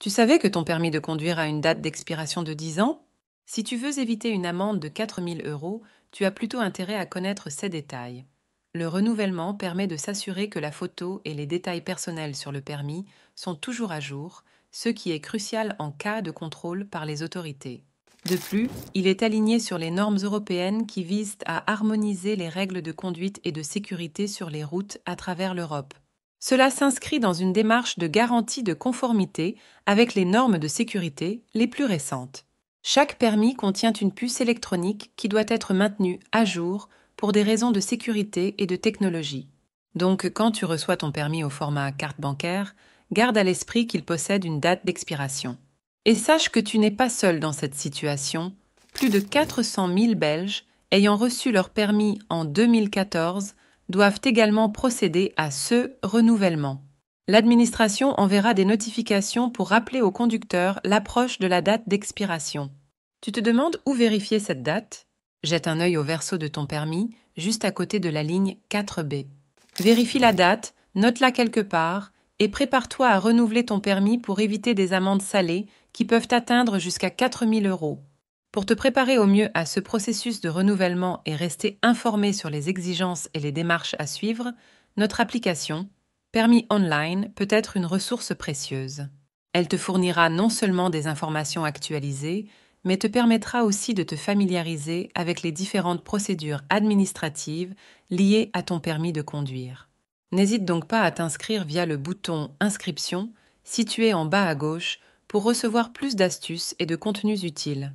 Tu savais que ton permis de conduire a une date d'expiration de 10 ans Si tu veux éviter une amende de 4000 euros, tu as plutôt intérêt à connaître ces détails. Le renouvellement permet de s'assurer que la photo et les détails personnels sur le permis sont toujours à jour, ce qui est crucial en cas de contrôle par les autorités. De plus, il est aligné sur les normes européennes qui visent à harmoniser les règles de conduite et de sécurité sur les routes à travers l'Europe. Cela s'inscrit dans une démarche de garantie de conformité avec les normes de sécurité les plus récentes. Chaque permis contient une puce électronique qui doit être maintenue à jour pour des raisons de sécurité et de technologie. Donc quand tu reçois ton permis au format carte bancaire, garde à l'esprit qu'il possède une date d'expiration. Et sache que tu n'es pas seul dans cette situation. Plus de 400 000 Belges ayant reçu leur permis en 2014 doivent également procéder à ce renouvellement. L'administration enverra des notifications pour rappeler au conducteur l'approche de la date d'expiration. Tu te demandes où vérifier cette date Jette un œil au verso de ton permis, juste à côté de la ligne 4B. Vérifie la date, note-la quelque part et prépare-toi à renouveler ton permis pour éviter des amendes salées qui peuvent atteindre jusqu'à 4000 euros. Pour te préparer au mieux à ce processus de renouvellement et rester informé sur les exigences et les démarches à suivre, notre application, Permis Online, peut être une ressource précieuse. Elle te fournira non seulement des informations actualisées, mais te permettra aussi de te familiariser avec les différentes procédures administratives liées à ton permis de conduire. N'hésite donc pas à t'inscrire via le bouton Inscription situé en bas à gauche pour recevoir plus d'astuces et de contenus utiles.